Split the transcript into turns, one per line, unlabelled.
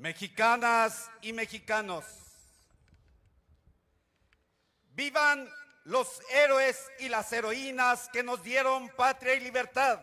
mexicanas y mexicanos, vivan los héroes y las heroínas que nos dieron patria y libertad.